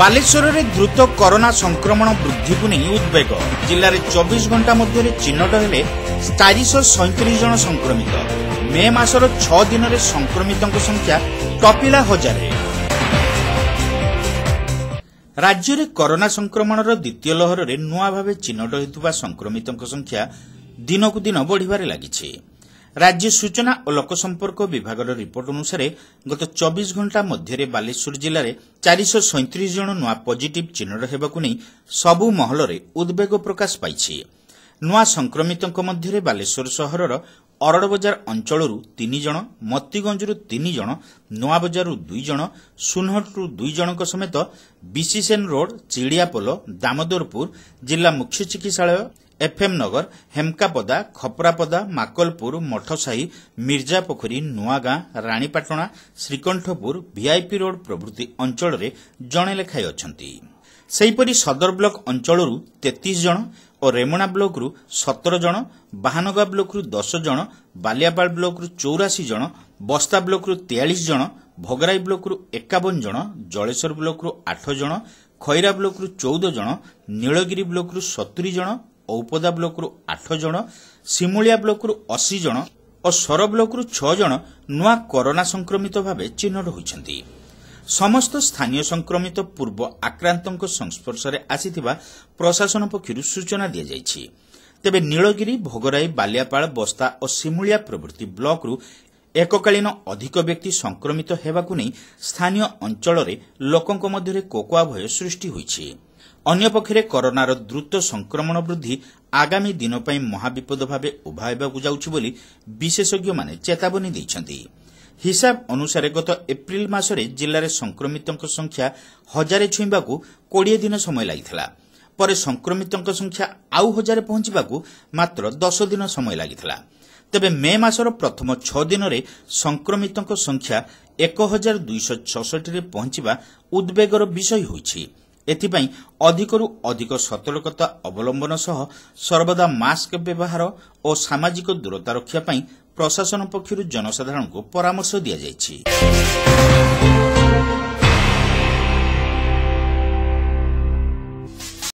ବାଲେଶ୍ୱରରେ ଦ୍ରୁତ କରୋନା ସଂକ୍ରମଣ ବୃଦ୍ଧିକୁ ନେଇ ଉଦ୍ବେଗ ଜିଲ୍ଲାରେ ଚବିଶ ଘଣ୍ଟା ମଧ୍ୟରେ ଚିହ୍ନଟ ହେଲେ ଚାରିଶହ ସଇଁତିରିଶ ଜଣ ସଂକ୍ରମିତ ମେ ମାସର ଛଅ ଦିନରେ ସଂକ୍ରମିତଙ୍କ ସଂଖ୍ୟା ଟପିଲା ହଜାରେ ରାଜ୍ୟରେ କରୋନା ସଂକ୍ରମଣର ଦ୍ୱିତୀୟ ଲହରରେ ନୂଆ ଭାବେ ଚିହ୍ନଟ ହେଉଥିବା ସଂକ୍ରମିତଙ୍କ ସଂଖ୍ୟା ଦିନକୁ ଦିନ ବଢ଼ିବାରେ ଲାଗିଛି ରାଜ୍ୟ ସୂଚନା ଓ ଲୋକସମ୍ପର୍କ ବିଭାଗର ରିପୋର୍ଟ ଅନୁସାରେ ଗତ ଚବିଶ ଘଣ୍ଟା ମଧ୍ୟରେ ବାଲେଶ୍ୱର ଜିଲ୍ଲାରେ ଚାରିଶହ ସଇଁତିରିଶ ଜଣ ନୂଆ ପଜିଟିଭ୍ ଚିହ୍ନଟ ହେବାକୁ ନେଇ ସବୁ ମହଲରେ ଉଦ୍ବେଗ ପ୍ରକାଶ ପାଇଛି ନୂଆ ସଂକ୍ରମିତଙ୍କ ମଧ୍ୟରେ ବାଲେଶ୍ୱର ସହରର ଅରଡ଼ବଜାର ଅଞ୍ଚଳରୁ ତିନି ଜଣ ମତିଗଞ୍ଜରୁ ତିନି ଜଣ ନୂଆବଜାରରୁ ଦୁଇ ଜଣ ସୁନହଟରୁ ଦୁଇ ଜଣଙ୍କ ସମେତ ବିସିସେନ୍ ରୋଡ୍ ଚିଡ଼ିଆପୋଲ ଦାମୋଦରପୁର ଜିଲ୍ଲା ମୁଖ୍ୟ ଚିକିତ୍ସାଳୟ FM Nagar Hemkapada Khaparapada Makalpur Mathasahi Mirjapokhari Nuagaon Ranipatna Srikanthapur VIP road ପ୍ରଭୃତି ଅଞ୍ଚଳରେ ଜଣେ ଲେଖାଏଁ ଅଛନ୍ତି ସେହିପରି ସଦର ବ୍ଲକ ଅଞ୍ଚଳରୁ ତେତିଶ ଜଣ ଓ ରେମଣା ବ୍ଲକରୁ ସତର ଜଣ ବାହାନଗା ବ୍ଲକରୁ ଦଶ ଜଣ ବାଲିଆପାଳ ବ୍ଲକରୁ ଚଉରାଶୀ ଜଣ ବସ୍ତା ବ୍ଲକରୁ ତେୟାଳିଶ ଜଣ ଭଗରାଇ ବ୍ଲକରୁ ଏକାବନ ଜଣ ଜଳେଶ୍ୱର ବ୍ଲକରୁ ଆଠ ଜଣ ଖଇରା ବ୍ଲକରୁ ଚଉଦ ଜଣ ନୀଳଗିରି ବ୍ଲକରୁ ସତୁରି ଜଣ ଔପଦା ବ୍ଲକରୁ ଆଠ ଜଣ ସିମୁଳିଆ ବ୍ଲକରୁ ଅଶୀ ଜଣ ଓ ସର ବ୍ଲକରୁ ଛଅ ଜଣ ନୂଆ କରୋନା ସଂକ୍ରମିତ ଭାବେ ଚିହ୍ନଟ ହୋଇଛନ୍ତି ସମସ୍ତ ସ୍ଥାନୀୟ ସଂକ୍ରମିତ ପୂର୍ବ ଆକ୍ରାନ୍ତଙ୍କ ସଂସ୍ପର୍ଶରେ ଆସିଥିବା ପ୍ରଶାସନ ପକ୍ଷରୁ ସୂଚନା ଦିଆଯାଇଛି ତେବେ ନୀଳଗିରି ଭୋଗରାଇ ବାଲିଆପାଳ ବସ୍ତା ଓ ସିମୁଳିଆ ପ୍ରଭୃତି ବ୍ଲକରୁ ଏକକାଳୀନ ଅଧିକ ବ୍ୟକ୍ତି ସଂକ୍ରମିତ ହେବାକୁ ନେଇ ସ୍ଥାନୀୟ ଅଞ୍ଚଳରେ ଲୋକଙ୍କ ମଧ୍ୟରେ କୋକୁଆ ଭୟ ସୃଷ୍ଟି ହୋଇଛି ଅନ୍ୟପକ୍ଷରେ କରୋନାର ଦ୍ରୁତ ସଂକ୍ରମଣ ବୃଦ୍ଧି ଆଗାମୀ ଦିନ ପାଇଁ ମହାବିପଦ ଭାବେ ଉଭା ହେବାକୁ ଯାଉଛି ବୋଲି ବିଶେଷଜ୍ଞମାନେ ଚେତାବନୀ ଦେଇଛନ୍ତି ହିସାବ ଅନୁସାରେ ଗତ ଏପ୍ରିଲ ମାସରେ ଜିଲ୍ଲାରେ ସଂକ୍ରମିତଙ୍କ ସଂଖ୍ୟା ହଜାରେ ଛୁଇଁବାକୁ କୋଡ଼ିଏ ଦିନ ସମୟ ଲାଗିଥିଲା ପରେ ସଂକ୍ରମିତଙ୍କ ସଂଖ୍ୟା ଆଉ ହଜାରେ ପହଞ୍ଚବାକୁ ମାତ୍ର ଦଶ ଦିନ ସମୟ ଲାଗିଥିଲା ତେବେ ମେ ମାସର ପ୍ରଥମ ଛଅ ଦିନରେ ସଂକ୍ରମିତଙ୍କ ସଂଖ୍ୟା ଏକ ହଜାର ଦୁଇଶହ ଛଅଷଠିରେ ପହଞ୍ଚବା ଉଦ୍ବେଗର ବିଷୟ ହୋଇଛି ଏଥିପାଇଁ ଅଧିକରୁ ଅଧିକ ସତର୍କତା ଅବଲମ୍ଘନ ସହ ସର୍ବଦା ମାସ୍କ ବ୍ୟବହାର ଓ ସାମାଜିକ ଦୂରତା ରଖିବା ପାଇଁ ପ୍ରଶାସନ ପକ୍ଷରୁ ଜନସାଧାରଣଙ୍କୁ ପରାମର୍ଶ ଦିଆଯାଇଛି